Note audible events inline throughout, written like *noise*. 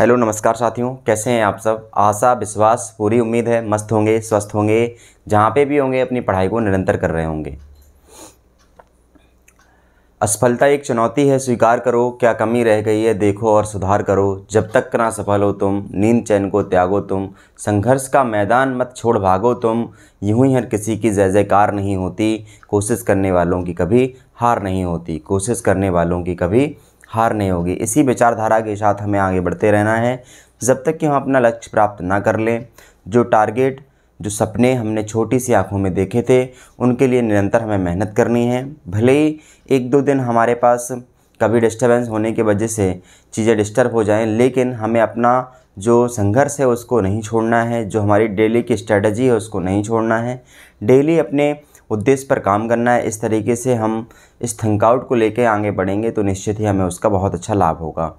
hello नमस्कार साथियों कैसे हैं आप सब आशा विश्वास पूरी उम्मीद है मस्त होंगे स्वस्थ होंगे जहाँ पे भी होंगे अपनी पढ़ाई को निरंतर कर रहे होंगे असफलता एक चुनौती है स्वीकार करो क्या कमी रह गई है देखो और सुधार करो जब तक ना सफल हो तुम नींद चैन को त्यागो तुम संघर्ष का मैदान मत छोड़ भागो तुम यूं ही हर किसी की जय जयकार नहीं होती कोशिश करने वालों की कभी हार नहीं होती कोशिश करने वालों की कभी हार नहीं होगी इसी विचारधारा के साथ हमें आगे बढ़ते रहना है जब तक कि हम अपना लक्ष्य प्राप्त ना कर लें जो टारगेट जो सपने हमने छोटी सी आंखों में देखे थे उनके लिए निरंतर हमें मेहनत करनी है भले ही एक दो दिन हमारे पास कभी डिस्टर्बेंस होने की वजह से चीज़ें डिस्टर्ब हो जाएं लेकिन हमें अपना जो संघर्ष है उसको नहीं छोड़ना है जो हमारी डेली की स्ट्रेटजी है उसको नहीं छोड़ना है डेली अपने उद्देश्य पर काम करना है इस तरीके से हम इस थंकआउट को लेकर आगे बढ़ेंगे तो निश्चित ही हमें उसका बहुत अच्छा लाभ होगा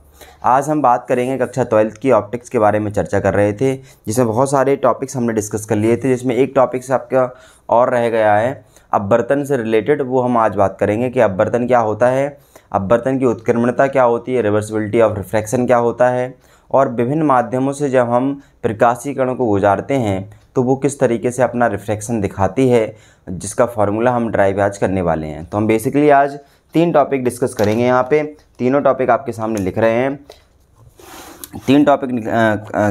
आज हम बात करेंगे कक्षा ट्वेल्थ की ऑप्टिक्स के बारे में चर्चा कर रहे थे जिसमें बहुत सारे टॉपिक्स हमने डिस्कस कर लिए थे जिसमें एक टॉपिक्स आपका और रह गया है अब बर्तन से रिलेटेड वो हम आज बात करेंगे कि अब बर्तन क्या होता है अब बर्तन की उत्क्रमणता क्या होती है रिवर्सिबिलिटी ऑफ रिफ्लेक्शन क्या होता है और विभिन्न माध्यमों से जब हम प्रकाशीकरण को गुजारते हैं तो वो किस तरीके से अपना रिफ्लेक्शन दिखाती है जिसका फार्मूला हम ड्राइव आज करने वाले हैं तो हम बेसिकली आज तीन टॉपिक डिस्कस करेंगे यहाँ पे तीनों टॉपिक आपके सामने लिख रहे हैं तीन टॉपिक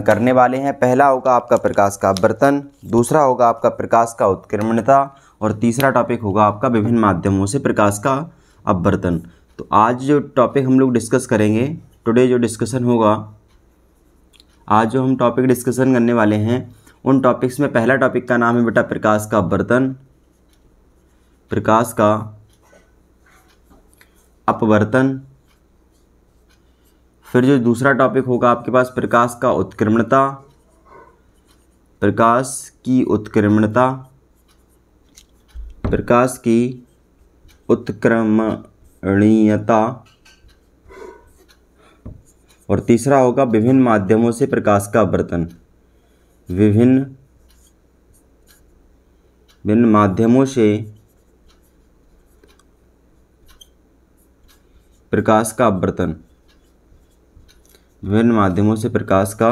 करने वाले हैं पहला होगा आपका प्रकाश का बर्तन दूसरा होगा आपका प्रकाश का उत्क्रमणता और तीसरा टॉपिक होगा आपका विभिन्न माध्यमों से प्रकाश का अपवर्तन तो आज जो टॉपिक हम लोग डिस्कस करेंगे टुडे जो डिस्कशन होगा आज जो हम टॉपिक डिस्कशन करने वाले हैं उन टॉपिक्स में पहला टॉपिक का नाम है बेटा प्रकाश का अपवर्तन प्रकाश का अपवर्तन फिर जो दूसरा टॉपिक होगा आपके पास प्रकाश का उत्क्रमणता प्रकाश की उत्क्रमणता प्रकाश की उत्क्रमणीयता और तीसरा होगा विभिन्न माध्यमों से प्रकाश का अपवर्तन विभिन्न भिन्न माध्यमों से प्रकाश का अपवर्तन विभिन्न माध्यमों से प्रकाश का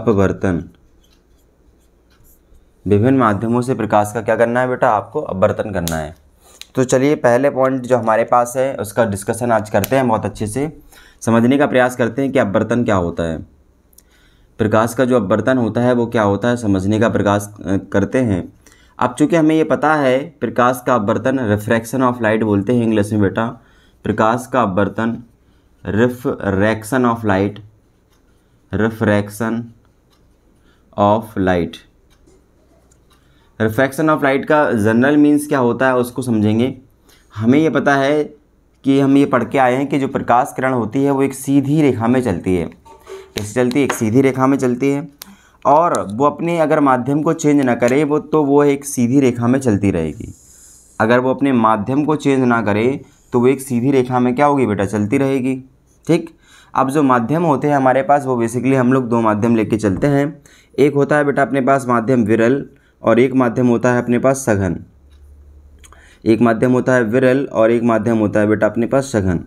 अपवर्तन विभिन्न माध्यमों से प्रकाश का क्या करना है बेटा आपको अपवर्तन करना है तो चलिए पहले पॉइंट जो हमारे पास है उसका डिस्कशन आज करते हैं बहुत अच्छे से समझने का प्रयास करते हैं कि अपवर्तन क्या होता है प्रकाश का जो अपवर्तन होता है वो क्या होता है समझने का प्रकाश करते हैं अब चूँकि हमें ये पता है प्रकाश का अपवर्तन रिफ्रैक्शन ऑफ लाइट बोलते हैं इंग्लिश में बेटा प्रकाश का अपवर्तन refraction of light refraction of light refraction of light का जनरल मीन्स क्या होता है उसको समझेंगे हमें ये पता है कि हम ये पढ़ के आए हैं कि जो प्रकाश किरण होती है वो एक सीधी रेखा में चलती है कैसे चलती है एक सीधी रेखा में चलती है और वो अपने अगर माध्यम को चेंज ना करे वो तो वो एक सीधी रेखा में चलती रहेगी अगर वो अपने माध्यम को चेंज ना करे तो वो एक सीधी रेखा में क्या होगी बेटा चलती रहेगी ठीक अब जो माध्यम होते हैं हमारे पास वो बेसिकली हम लोग दो माध्यम लेके चलते हैं एक होता है बेटा अपने पास माध्यम विरल और एक माध्यम होता है अपने पास सघन एक माध्यम होता है विरल और एक माध्यम होता है बेटा अपने पास सघन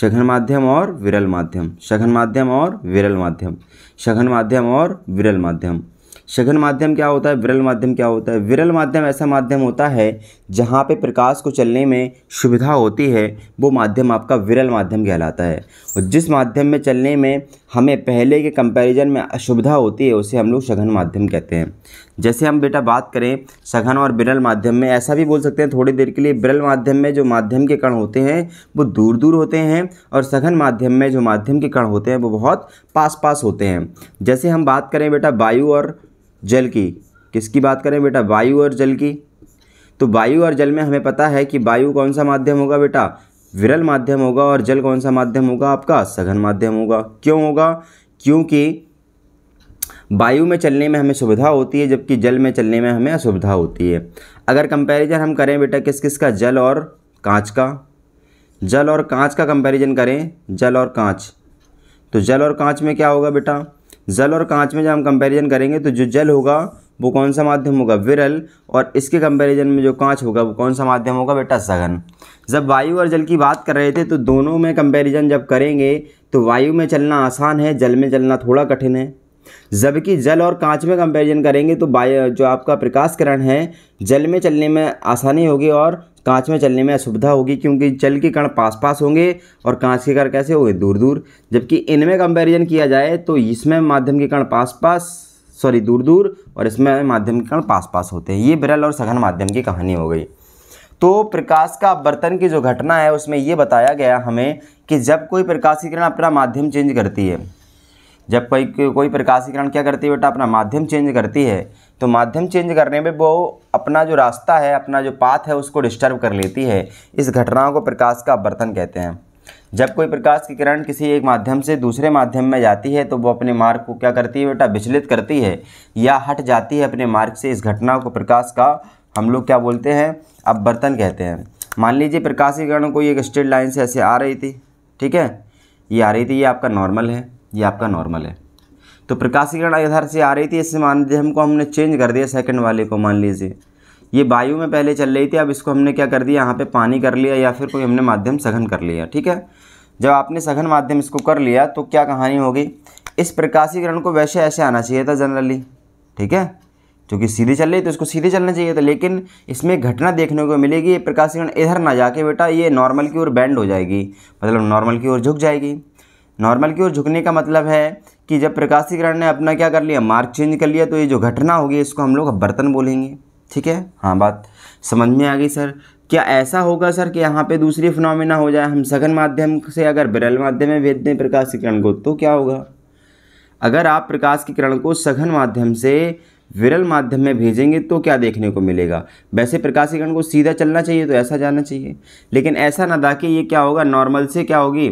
सघन माध्यम और विरल माध्यम सघन माध्यम और विरल माध्यम सघन माध्यम और विरल माध्यम सघन माध्यम क्या होता है विरल माध्यम क्या होता है विरल माध्यम ऐसा माध्यम होता है जहाँ पे प्रकाश को चलने में सुविधा होती है वो माध्यम आपका विरल माध्यम कहलाता है और जिस माध्यम में चलने में हमें पहले के कंपैरिजन में असुविधा होती है उसे हम लोग सघन माध्यम कहते हैं जैसे हम बेटा बात करें सघन और बिरल माध्यम में ऐसा भी बोल सकते हैं थोड़ी देर के लिए बिरल माध्यम में जो माध्यम के कण होते हैं वो दूर दूर होते हैं और सघन माध्यम में जो माध्यम के कण होते हैं वो बहुत पास पास होते हैं जैसे हम बात करें बेटा वायु और जल की किसकी बात करें बेटा वायु और जल की तो वायु और जल में हमें पता है कि वायु कौन सा माध्यम होगा बेटा विरल माध्यम होगा और जल कौन सा माध्यम होगा आपका सघन माध्यम होगा क्यों होगा क्योंकि वायु में चलने में हमें सुविधा होती है जबकि जल में चलने में हमें असुविधा होती है अगर कंपैरिजन हम करें बेटा किस किस का जल और कांच का जल और कांच का कंपैरिजन करें जल और कांच तो जल और कांच में क्या होगा बेटा जल और कांच में जब हम कंपैरिजन करेंगे तो जो जल होगा वो कौन सा माध्यम होगा विरल और इसके कंपैरिजन में जो कांच होगा वो कौन सा माध्यम होगा बेटा सघन जब वायु और जल की बात कर रहे थे तो दोनों में कंपैरिजन जब करेंगे तो वायु में चलना आसान है जल में चलना थोड़ा कठिन है जबकि जल और कांच में कंपैरिजन करेंगे तो वायु जो आपका प्रकाश किरण है जल में चलने में आसानी होगी और कांच में चलने में असुविधा होगी क्योंकि जल के कण पास पास होंगे और कांच के कण कैसे होंगे दूर दूर जबकि इनमें कंपैरिजन किया जाए तो इसमें माध्यम के कण पास पास सॉरी दूर दूर और इसमें माध्यम के कारण पास पास होते हैं ये बिरल और सघन माध्यम की कहानी हो गई तो प्रकाश का अपवर्तन की जो घटना है उसमें ये बताया गया हमें कि जब कोई प्रकाश किरण अपना माध्यम चेंज करती है जब कोई कोई प्रकाश किरण क्या करती है बेटा अपना माध्यम चेंज करती है तो माध्यम चेंज करने में वो अपना जो रास्ता है अपना जो पाथ है उसको डिस्टर्ब कर लेती है इस घटनाओं को प्रकाश का अपवर्तन कहते हैं जब कोई प्रकाश की किरण किसी एक माध्यम से दूसरे माध्यम में जाती है तो वो अपने मार्ग को क्या करती है बेटा विचलित करती है या हट जाती है अपने मार्ग से इस घटना को प्रकाश का हम लोग क्या बोलते हैं अब बर्तन कहते हैं मान लीजिए प्रकाश की किरण कोई एक स्ट्रेट लाइन से ऐसे आ रही थी ठीक है ये आ रही थी ये आपका नॉर्मल है ये आपका नॉर्मल है तो प्रकाश की किरण आधार से आ रही थी इससे माध्यम को हमने चेंज कर दिया सेकंड वाले को मान लीजिए ये वायु में पहले चल रही थी अब इसको हमने क्या कर दिया यहाँ पे पानी कर लिया या फिर कोई हमने माध्यम सघन कर लिया ठीक है जब आपने सघन माध्यम इसको कर लिया तो क्या कहानी होगी इस प्रकाशीकरण को वैसे ऐसे आना चाहिए था जनरली ठीक है क्योंकि सीधे चल रही तो इसको सीधे चलना चाहिए था लेकिन इसमें घटना देखने को मिलेगी ये प्रकाशीकरण इधर ना जाके बेटा ये नॉर्मल की ओर बैंड हो जाएगी मतलब नॉर्मल की ओर झुक जाएगी नॉर्मल की ओर झुकने का मतलब है कि जब प्रकाशीकरण ने अपना क्या कर लिया मार्क चेंज कर लिया तो ये जो घटना होगी इसको हम लोग बर्तन बोलेंगे ठीक है हाँ बात समझ में आ गई सर क्या ऐसा होगा सर कि यहाँ पे दूसरी फिनोमिना हो जाए हम सघन माध्यम से अगर बिरल माध्यम में भेज दें प्रकाश के किरण को तो क्या होगा अगर आप प्रकाश के किरण को सघन माध्यम से विरल माध्यम में भेजेंगे तो क्या देखने को मिलेगा वैसे प्रकाश के किरण को सीधा चलना चाहिए तो ऐसा जाना चाहिए लेकिन ऐसा ना था कि ये क्या होगा नॉर्मल से क्या होगी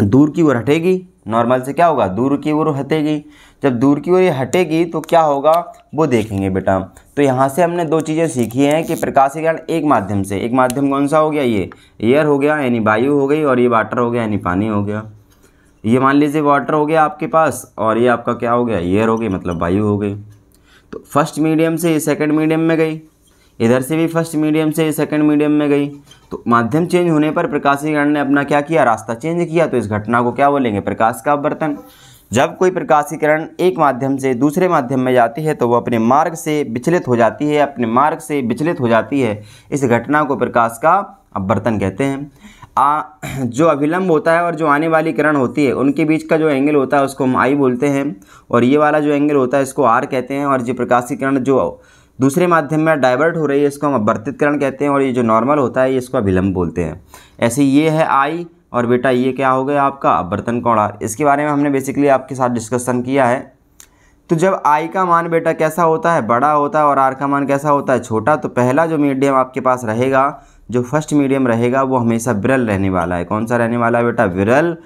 दूर की ओर हटेगी नॉर्मल से क्या होगा दूर की ओर हटेगी जब दूर की ओर ये हटेगी तो क्या होगा वो देखेंगे बेटा तो यहाँ से हमने दो चीज़ें सीखी हैं कि प्रकाश के एक माध्यम से एक माध्यम कौन सा हो गया ये एयर हो गया यानी वायु हो गई और ये वाटर हो गया यानी पानी हो गया ये मान लीजिए वाटर हो गया आपके पास और ये आपका क्या हो गया एयर हो गई मतलब वायु हो गई तो फर्स्ट मीडियम से ये सेकेंड मीडियम में गई इधर से भी फर्स्ट मीडियम से सेकंड मीडियम में गई तो माध्यम चेंज होने पर प्रकाशीकरण ने अपना क्या किया रास्ता चेंज किया तो इस घटना को क्या बोलेंगे प्रकाश का अपवर्तन जब कोई प्रकाशीकरण एक माध्यम से दूसरे माध्यम में जाती है तो वह अपने मार्ग से विचलित हो जाती है अपने मार्ग से विचलित हो जाती है इस घटना को प्रकाश का अपवर्तन कहते हैं आ, जो अभिलंब होता है और जो आने वाली किरण होती है उनके बीच का जो एंगल होता है उसको हम आई बोलते हैं और ये वाला जो एंगल होता है इसको आर कहते हैं और जो प्रकाशी किरण जो दूसरे माध्यम में डाइवर्ट हो रही है इसको हम अवर्तित किरण कहते हैं और ये जो नॉर्मल होता है इसको अभिलंब बोलते हैं ऐसे ये है आई और बेटा ये क्या हो गया आपका बर्तन कौड़ा इसके बारे में हमने बेसिकली आपके साथ डिस्कसन किया है तो जब आई का मान बेटा कैसा होता है बड़ा होता है और आर का मान कैसा होता है छोटा तो पहला जो मीडियम आपके पास रहेगा जो फर्स्ट मीडियम रहेगा वो हमेशा विरल रहने वाला है कौन सा रहने वाला है बेटा विरल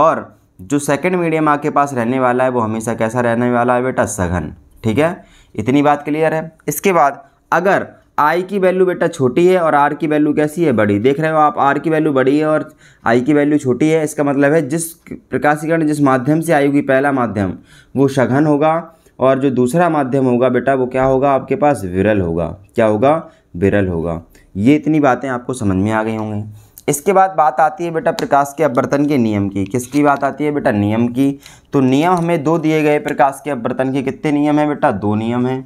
और जो सेकंड मीडियम आपके पास रहने वाला है वो हमेशा कैसा रहने वाला है बेटा सघन ठीक है इतनी बात क्लियर है इसके बाद अगर आई की वैल्यू बेटा छोटी है और आर की वैल्यू कैसी है बड़ी देख रहे हो आप आर की वैल्यू बड़ी है और आई की वैल्यू छोटी है इसका मतलब है जिस प्रकाशीकरण जिस माध्यम से आई होगी पहला माध्यम वो सघन होगा और जो दूसरा माध्यम होगा बेटा वो क्या होगा आपके पास विरल होगा क्या होगा विरल होगा ये इतनी बातें आपको समझ में आ गई होंगी इसके बाद बात आती है बेटा प्रकाश के अपवर्तन के नियम की किसकी बात आती है बेटा नियम की तो नियम हमें दो दिए गए प्रकाश के अपवर्तन के कितने नियम हैं बेटा दो नियम हैं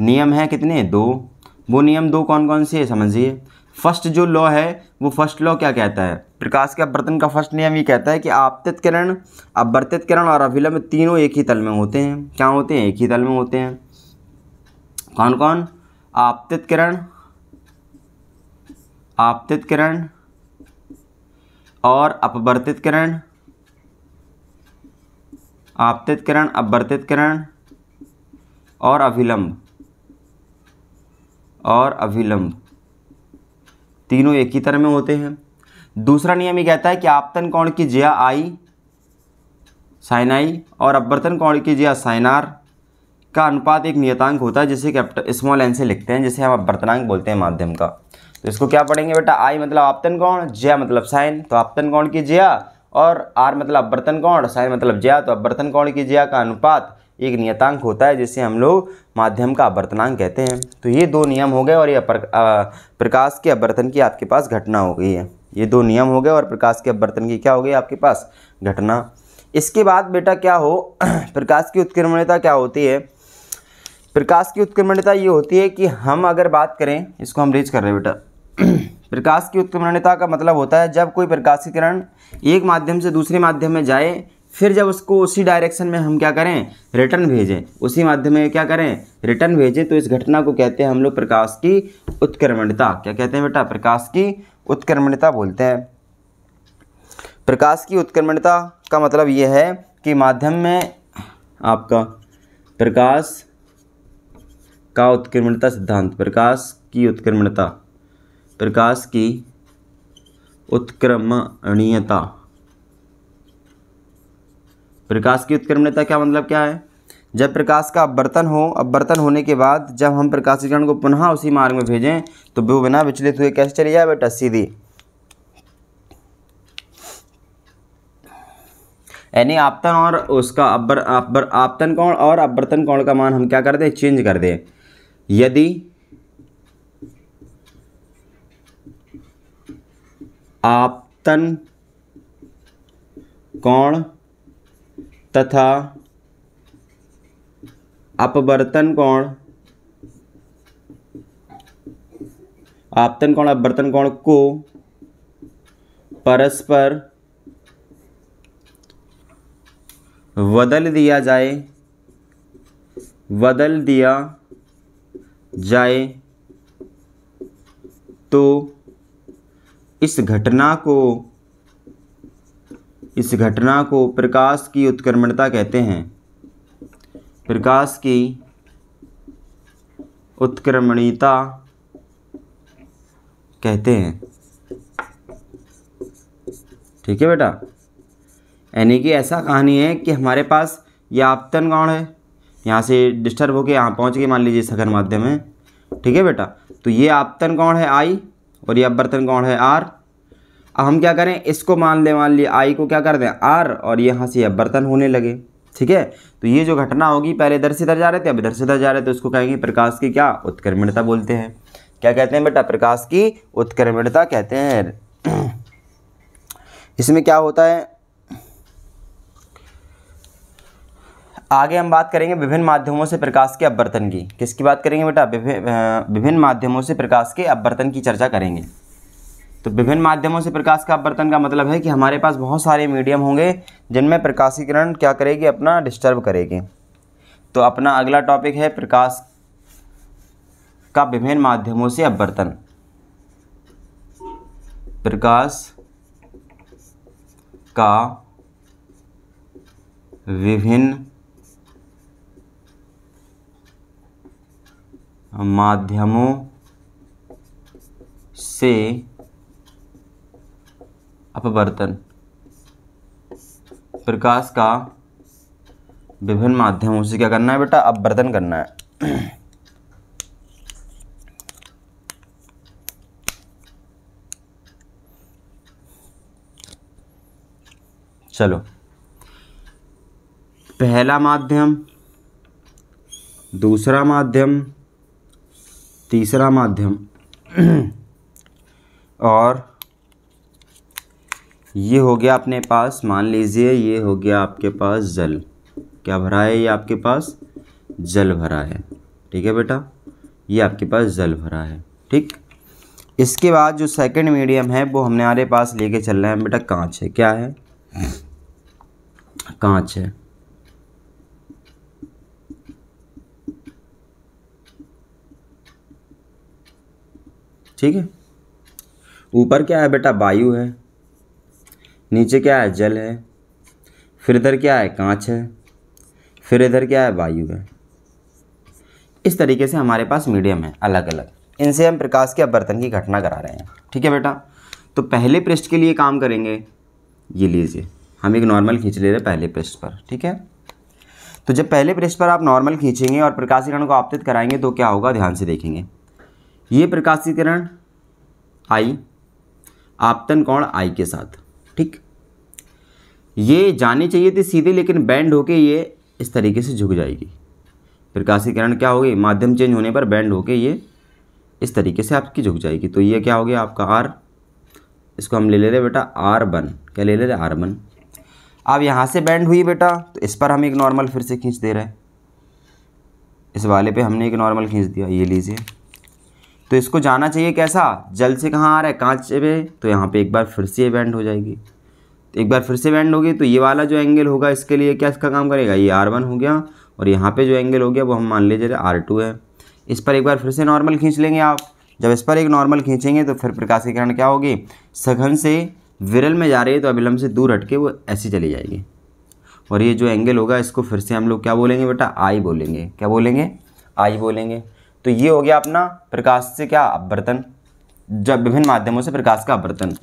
नियम हैं कितने दो वो नियम दो कौन कौन से है समझिए फर्स्ट जो लॉ है वो फर्स्ट लॉ क्या कहता है प्रकाश के अपवर्तन का फर्स्ट नियम ये कहता है कि आपतित किरण अपवर्तित किरण और अभिलंब तीनों एक ही तल में होते हैं क्या होते हैं एक ही तल में होते हैं कौन कौन आपतित किरण आपतित किरण और अपवर्तित किरण आपतित किरण अपवर्तित किरण और अभिलंब और अभिलंब तीनों एक ही तरह में होते हैं दूसरा नियम ये कहता है कि आपतन कोण की जिया आई साइनाई और अपवर्तन कोण की साइन साइनार का अनुपात एक नियतांक होता है जिसे कैप्टन स्मॉल एन से लिखते हैं जिसे हम अपवर्तनांक बोलते हैं माध्यम का तो इसको क्या पढ़ेंगे बेटा आई मतलब आपतन कोण जिया मतलब साइन तो आपतन कोण की जिया और आर मतलब अपवर्तन कोण साइन मतलब जया तो अपवर्तन कोण की जिया का अनुपात एक नियतांक होता है जिसे हम लोग माध्यम का अवर्तनांक कहते हैं तो ये दो नियम हो गए और ये प्रकाश के अपवर्तन की आपके पास घटना हो गई है ये दो नियम हो गए और प्रकाश के अपवर्तन की क्या हो गई आपके पास घटना इसके बाद बेटा क्या हो *clears throat* प्रकाश की उत्क्रमणता क्या होती है प्रकाश की उत्क्रमणता ये होती है कि हम अगर बात करें इसको हम रीच कर रहे हैं बेटा *clears throat* प्रकाश की उत्क्रमणता का मतलब होता है जब कोई प्रकाशीकरण एक माध्यम से दूसरे माध्यम में जाए फिर जब उसको उसी डायरेक्शन में हम क्या करें रिटर्न भेजें उसी माध्यम में क्या करें रिटर्न भेजें तो इस घटना को कहते हैं हम लोग प्रकाश की उत्क्रमणता क्या कहते हैं बेटा प्रकाश की उत्क्रमणता बोलते हैं प्रकाश की उत्क्रमणता का मतलब यह है कि माध्यम में आपका प्रकाश का उत्क्रमणता सिद्धांत प्रकाश की उत्क्रमणता प्रकाश की उत्क्रमणीयता प्रकाश की उत्क्रमणता क्या मतलब क्या है जब प्रकाश का अपवर्तन हो अपवर्तन होने के बाद जब हम प्रकाश किरण को पुनः उसी मार्ग में भेजें तो वो बिना विचलित हुए कैसे चले जाए बेटा सीधी यानी आपतन और उसका अबर अबर आपतन कोण और अपवर्तन कोण का मान हम क्या कर दें चेंज कर दें यदि आपतन कोण तथा अपवर्तन कोण आपतन कोण अपवर्तन कोण को परस्पर बदल दिया जाए बदल दिया जाए तो इस घटना को इस घटना को प्रकाश की उत्क्रमणता कहते हैं प्रकाश की उत्क्रमणीता कहते हैं ठीक है बेटा यानी कि ऐसा कहानी है कि हमारे पास यह आपतन कौन है यहाँ से डिस्टर्ब होकर यहाँ पहुँच के मान लीजिए सघन माध्यम है ठीक है बेटा तो ये आपतन कौन है आई और ये अपवर्तन कौन है आर हम क्या करें इसको मान ले मान लिया आई को क्या कर दें आर और यहाँ से अब बर्तन होने लगे ठीक है तो ये जो घटना होगी पहले इधर से इधर जा रहे थे अब इधर से इधर जा रहे थे उसको कहेंगे प्रकाश की क्या उत्क्रमणता बोलते हैं क्या कहते हैं बेटा प्रकाश की उत्क्रमणता कहते हैं *clears throat* इसमें क्या होता है आगे हम बात करेंगे विभिन्न माध्यमों से प्रकाश के अपवर्तन की किसकी बात करेंगे बेटा विभिन्न माध्यमों से प्रकाश के अपवर्तन की चर्चा करेंगे तो विभिन्न माध्यमों से प्रकाश का अपवर्तन का मतलब है कि हमारे पास बहुत सारे मीडियम होंगे जिनमें प्रकाशीकरण क्या करेगी अपना डिस्टर्ब करेगी तो अपना अगला टॉपिक है प्रकाश का विभिन्न माध्यमों से अपवर्तन प्रकाश का विभिन्न माध्यमों से अपवर्तन प्रकाश का विभिन्न माध्यमों से क्या करना है बेटा अपवर्तन करना है चलो पहला माध्यम दूसरा माध्यम तीसरा माध्यम और ये हो गया अपने पास मान लीजिए ये हो गया आपके पास जल क्या भरा है ये आपके पास जल भरा है ठीक है बेटा ये आपके पास जल भरा है ठीक इसके बाद जो सेकंड मीडियम है वो हमने हमारे पास लेके चल रहे हैं बेटा कांच है क्या है कांच है ठीक है ऊपर क्या है बेटा वायु है नीचे क्या है जल है फिर इधर क्या है कांच है फिर इधर क्या है वायु है इस तरीके से हमारे पास मीडियम है अलग अलग इनसे हम प्रकाश के अपवर्तन की घटना करा रहे हैं ठीक है बेटा तो पहले पृष्ठ के लिए काम करेंगे ये लीजिए हम एक नॉर्मल खींच ले रहे पहले पृष्ठ पर ठीक है तो जब पहले पृष्ठ पर आप नॉर्मल खींचेंगे और प्रकाशीकरण को आपतित कराएंगे तो क्या होगा ध्यान से देखेंगे ये प्रकाशीकरण आई आपतन कोण आई के साथ ठीक ये जानी चाहिए थी सीधे लेकिन बैंड होके ये इस तरीके से झुक जाएगी प्रकाशी किरण क्या होगी माध्यम चेंज होने पर बैंड होके ये इस तरीके से आपकी झुक जाएगी तो ये क्या हो गया आपका आर इसको हम ले ले रहे बेटा आर बन क्या ले ले रहे आर बन अब यहाँ से बैंड हुई बेटा तो इस पर हम एक नॉर्मल फिर से खींच दे रहे हैं इस वाले पे हमने एक नॉर्मल खींच दिया ये लीजिए तो इसको जाना चाहिए कैसा जल से कहाँ आ रहा है कांच पे तो यहाँ पे एक बार फिर से बैंड हो जाएगी तो एक बार फिर से बैंड होगी तो ये वाला जो एंगल होगा इसके लिए क्या इसका काम करेगा ये आर वन हो गया और यहाँ पे जो एंगल हो गया वो हम मान लीजिए आर टू है इस पर एक बार फिर से नॉर्मल खींच लेंगे आप जब इस पर एक नॉर्मल खींचेंगे तो फिर प्रकाशीकरण क्या होगी सघन से विरल में जा रही है तो अभिलम से दूर हटके वो ऐसी चली जाएगी और ये जो एंगल होगा इसको फिर से हम लोग क्या बोलेंगे बेटा आई बोलेंगे क्या बोलेंगे आई बोलेंगे तो ये हो गया अपना प्रकाश से क्या अपवर्तन जब विभिन्न माध्यमों से प्रकाश का अपवर्तन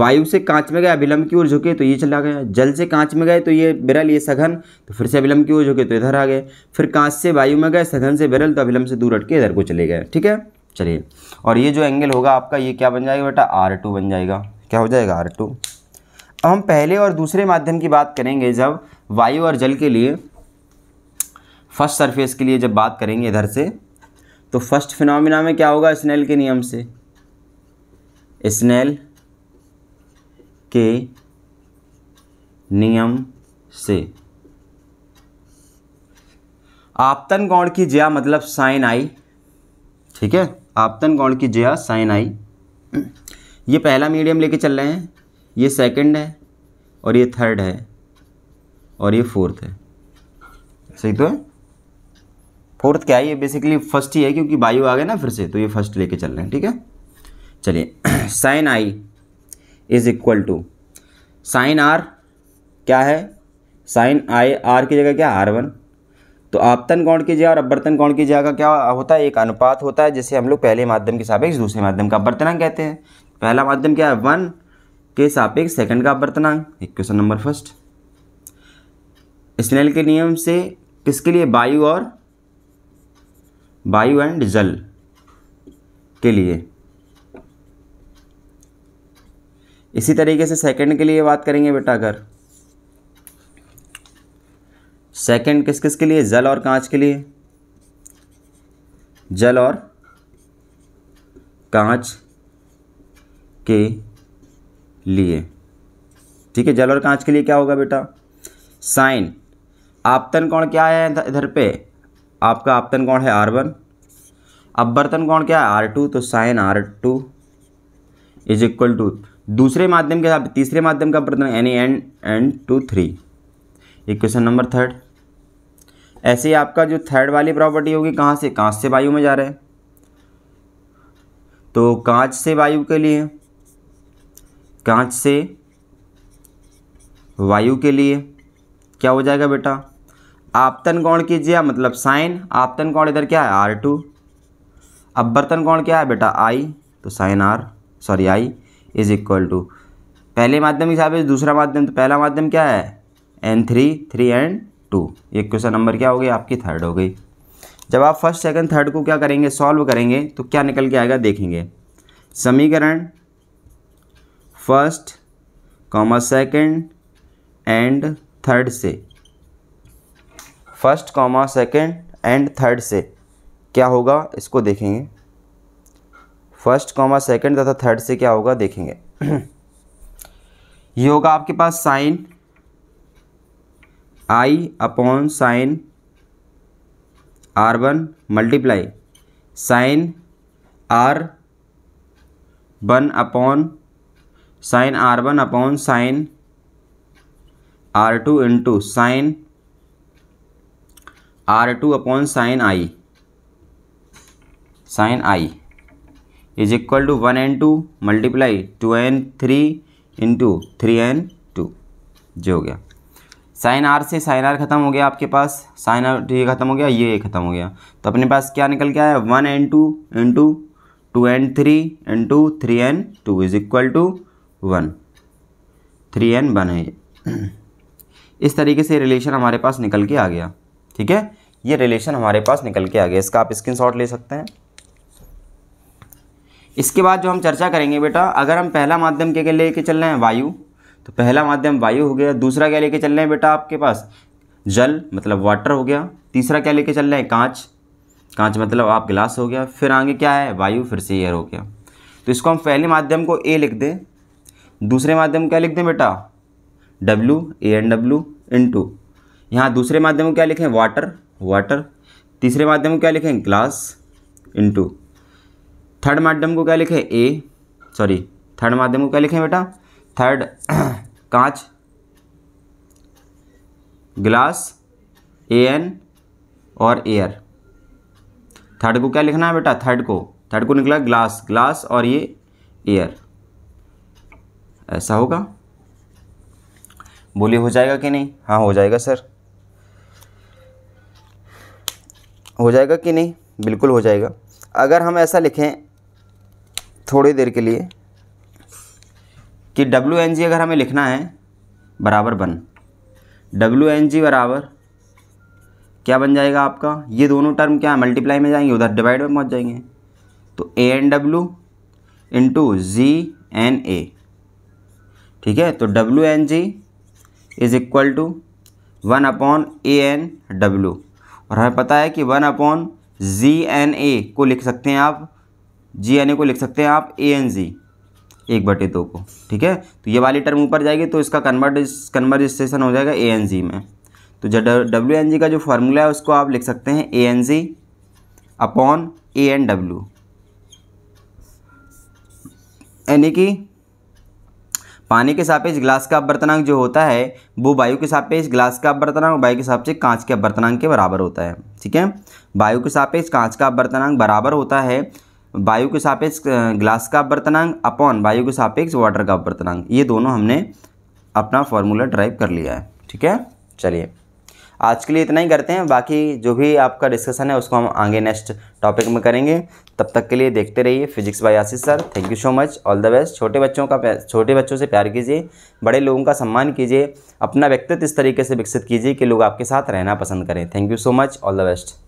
वायु से कांच में गए अभिलंब की ओर झुके तो ये चला गया जल से कांच में गए तो ये बिरल ये सघन तो फिर से अभिलंब की ओर झुके तो इधर आ गए फिर कांच से वायु में गए सघन से बिरल तो अभिलंब से दूर हटके इधर को चले गए ठीक है चलिए और ये जो एंगल होगा आपका ये क्या बन जाएगा बेटा आर टू बन जाएगा क्या हो जाएगा आर टू अब हम पहले और दूसरे माध्यम की बात करेंगे जब वायु और जल के लिए फर्स्ट सरफेस के लिए जब बात करेंगे इधर से तो फर्स्ट फिनोमिना में क्या होगा स्नेल के नियम से स्नेल के नियम से आपतन गौण की जया मतलब साइन आई ठीक है आपतन गौण की जया साइन आई ये पहला मीडियम लेके चल रहे हैं ये सेकंड है और ये थर्ड है और ये फोर्थ है सही तो है फोर्थ क्या है ये बेसिकली फर्स्ट ही है क्योंकि बायो आ गए ना फिर से तो ये फर्स्ट लेके चल रहे हैं ठीक है चलिए sine i is equal to sine r क्या है साइन आई आर की जगह क्या आर वन तो आपतन कौन की जगह और अपवर्तन कौन की जगह का क्या होता है एक अनुपात होता है जिसे हम लोग पहले माध्यम के सापेक्ष दूसरे माध्यम का अपवर्तनांक कहते हैं पहला माध्यम क्या है वन के सापेक्ष सेकंड का अपवर्तनांक क्वेश्चन नंबर फर्स्ट स्नेल के नियम से किसके लिए वायु और वायु एंड जल के लिए इसी तरीके से सेकंड के लिए बात करेंगे बेटा अगर सेकंड किस किस के लिए जल और कांच के लिए जल और कांच के लिए ठीक है जल और कांच के लिए क्या होगा बेटा साइन आपतन कौन क्या है इधर पे आपका आपतन कोण है आर वन अपवर्तन कोण क्या है आर टू तो sine r two is equal to दूसरे माध्यम के साथ तीसरे माध्यम का अपवर्तन any n n two three ये क्वेश्चन नंबर थर्ड ऐसे ही आपका जो थर्ड वाली प्रॉपर्टी होगी कहाँ से कांच से वायु में जा रहे हैं तो कांच से वायु के लिए कांच से वायु के लिए क्या हो जाएगा बेटा आपतन कोण कीजिए मतलब साइन आपतन कोण इधर क्या है आर टू बर्तन कोण क्या है बेटा आई तो sine r sorry i is equal to पहले माध्यम के हिसाब से दूसरा माध्यम तो पहला माध्यम क्या है n three three and two ये क्वेश्चन नंबर क्या हो गई आपकी थर्ड हो गई जब आप फर्स्ट सेकंड थर्ड को क्या करेंगे सॉल्व करेंगे तो क्या निकल के आएगा देखेंगे समीकरण first comma second and third से first comma second and third से क्या होगा इसको देखेंगे फर्स्ट कॉमा सेकेंड तथा थर्ड से क्या होगा देखेंगे ये होगा आपके पास sine i upon sine r one multiply sine r one upon sine r one upon sine r two into sine r two upon sine i sine i is equal to one n two multiply two n three into three n two जो हो गया sine r से sine r खत्म हो गया आपके पास sign are ये खत्म हो गया ये खत्म हो गया तो अपने पास क्या निकल के आया one n two into two n three into three n two is equal to one three n one है *clears throat* इस तरीके से रिलेशन हमारे पास निकल के आ गया ठीक है ये रिलेशन हमारे पास निकल के आ गया इसका आप स्क्रीनशॉट ले सकते हैं इसके बाद जो हम चर्चा करेंगे बेटा अगर हम पहला माध्यम क्या लेके चल रहे हैं वायु तो पहला माध्यम वायु हो गया दूसरा क्या लेके चल रहे हैं बेटा आपके पास जल मतलब वाटर हो गया तीसरा क्या लेके चल रहे हैं कांच कांच मतलब आप गिलास हो गया फिर आगे क्या है वायु फिर से एयर हो गया तो इसको हम पहले माध्यम को ए लिख दें दूसरे माध्यम क्या लिख दें बेटा W A N W in two यहाँ दूसरे माध्यम को क्या लिखें वाटर वाटर तीसरे माध्यम को क्या लिखें ग्लास इंटू थर्ड माध्यम को क्या लिखें ए सॉरी थर्ड माध्यम को क्या लिखें बेटा थर्ड *clears throat* कांच ग्लास ए एन और एयर थर्ड को क्या लिखना है बेटा थर्ड को थर्ड को निकला ग्लास ग्लास और ये एयर ऐसा होगा बोलिए हो जाएगा कि नहीं हाँ हो जाएगा सर हो जाएगा कि नहीं बिल्कुल हो जाएगा अगर हम ऐसा लिखें थोड़ी देर के लिए कि डब्ल्यू एन जी अगर हमें लिखना है बराबर वन डब्ल्यू एन जी बराबर क्या बन जाएगा आपका ये दोनों टर्म क्या है मल्टीप्लाई में जाएंगे उधर डिवाइड में पहुंच जाएंगे तो A N W into G N A ठीक है तो W N G is equal to one upon A N W और हमें पता है कि one upon G N A को लिख सकते हैं आप जी एन ए को लिख सकते हैं आप ए एन जी एक बटे दो को ठीक है तो ये वाली टर्म ऊपर जाएगी तो इसका कन्वर्ट कन्वर्जिस्टेशन हो जाएगा ए एन जी में तो जब डब्ल्यू एन जी का जो फार्मूला है उसको आप लिख सकते हैं A N G upon A N W यानी कि पानी के सापेक्ष ग्लास का बर्तनांक जो होता है वो वायु के सापेक्ष ग्लास का बर्तनांक वायु के सापेक्ष कांच के बर्तनांक के बराबर होता है ठीक है वायु के सापेक्ष कांच का बर्तनांक बराबर होता है वायु के सापेक्ष ग्लास का बर्तनांक अपॉन वायु के सापेक्ष वाटर का बर्तनांक ये दोनों हमने अपना फॉर्मूला ड्राइव कर लिया है ठीक है चलिए आज के लिए इतना ही करते हैं बाकी जो भी आपका डिस्कशन है उसको हम आगे नेक्स्ट टॉपिक में करेंगे तब तक के लिए देखते रहिए physics by Ashish sir thank you so much all the best छोटे बच्चों का छोटे बच्चों से प्यार कीजिए बड़े लोगों का सम्मान कीजिए अपना व्यक्तित्व इस तरीके से विकसित कीजिए कि लोग आपके साथ रहना पसंद करें thank you so much all the best